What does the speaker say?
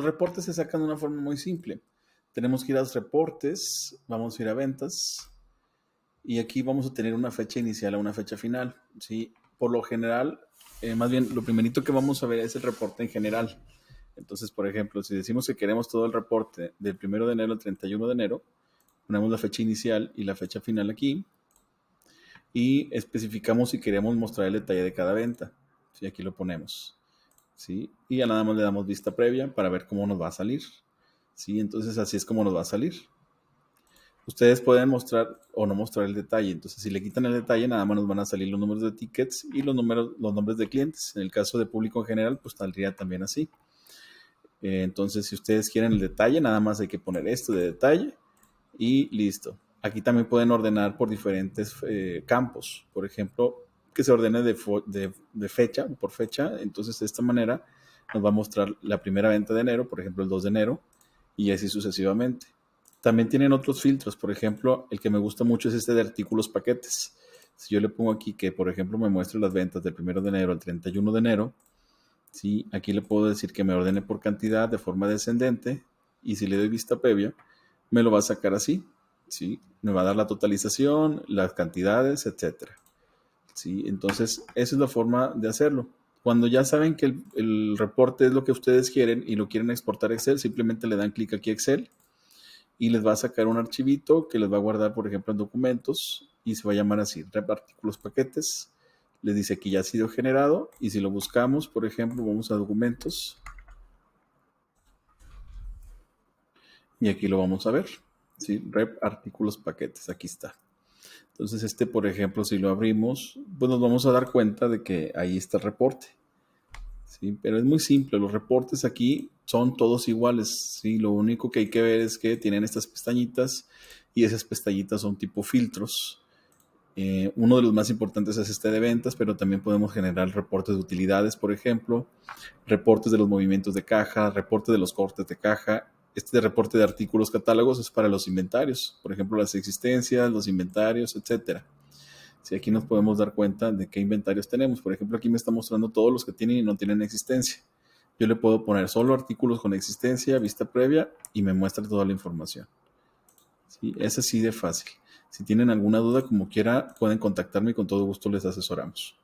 Los reportes se sacan de una forma muy simple. Tenemos que ir a reportes, vamos a ir a ventas y aquí vamos a tener una fecha inicial a una fecha final. ¿sí? Por lo general, eh, más bien lo primerito que vamos a ver es el reporte en general. Entonces, por ejemplo, si decimos que queremos todo el reporte del 1 de enero al 31 de enero, ponemos la fecha inicial y la fecha final aquí y especificamos si queremos mostrar el detalle de cada venta. sí, aquí lo ponemos. ¿sí? Y ya nada más le damos vista previa para ver cómo nos va a salir, ¿sí? Entonces así es como nos va a salir. Ustedes pueden mostrar o no mostrar el detalle, entonces si le quitan el detalle nada más nos van a salir los números de tickets y los, números, los nombres de clientes. En el caso de público en general, pues saldría también así. Eh, entonces si ustedes quieren el detalle, nada más hay que poner esto de detalle y listo. Aquí también pueden ordenar por diferentes eh, campos. Por ejemplo, que se ordene de, de, de, fecha, por fecha. Entonces, de esta manera nos va a mostrar la primera venta de enero, por ejemplo, el 2 de enero, y así sucesivamente. También tienen otros filtros, por ejemplo, el que me gusta mucho es este de artículos paquetes. Si yo le pongo aquí que, por ejemplo, me muestre las ventas del 1 de enero al 31 de enero, ¿sí? aquí le puedo decir que me ordene por cantidad de forma descendente, y si le doy vista previa, me lo va a sacar así. ¿sí? Me va a dar la totalización, las cantidades, etcétera. Entonces, esa es la forma de hacerlo. Cuando ya saben que el, reporte es lo que ustedes quieren y lo quieren exportar a Excel, simplemente le dan clic aquí a Excel y les va a sacar un archivito que les va a guardar, por ejemplo, en documentos y se va a llamar así, rep artículos paquetes. Les dice que ya ha sido generado y si lo buscamos, por ejemplo, vamos a documentos y aquí lo vamos a ver. ¿sí? Rep artículos paquetes, aquí está. Entonces este, por ejemplo, si lo abrimos, pues nos vamos a dar cuenta de que ahí está el reporte. ¿sí? Pero es muy simple, los reportes aquí son todos iguales. ¿sí? Lo único que hay que ver es que tienen estas pestañitas y esas pestañitas son tipo filtros. Eh, uno de los más importantes es este de ventas, pero también podemos generar reportes de utilidades, por ejemplo, reportes de los movimientos de caja, reportes de los cortes de caja este reporte de artículos catálogos es para los inventarios, por ejemplo, las existencias, los inventarios, etcétera. Si aquí nos podemos dar cuenta de qué inventarios tenemos, por ejemplo, aquí me está mostrando todos los que tienen y no tienen existencia. Yo le puedo poner solo artículos con existencia, vista previa y me muestra toda la información. Sí, es así de fácil. Si tienen alguna duda, como quiera, pueden contactarme y con todo gusto les asesoramos.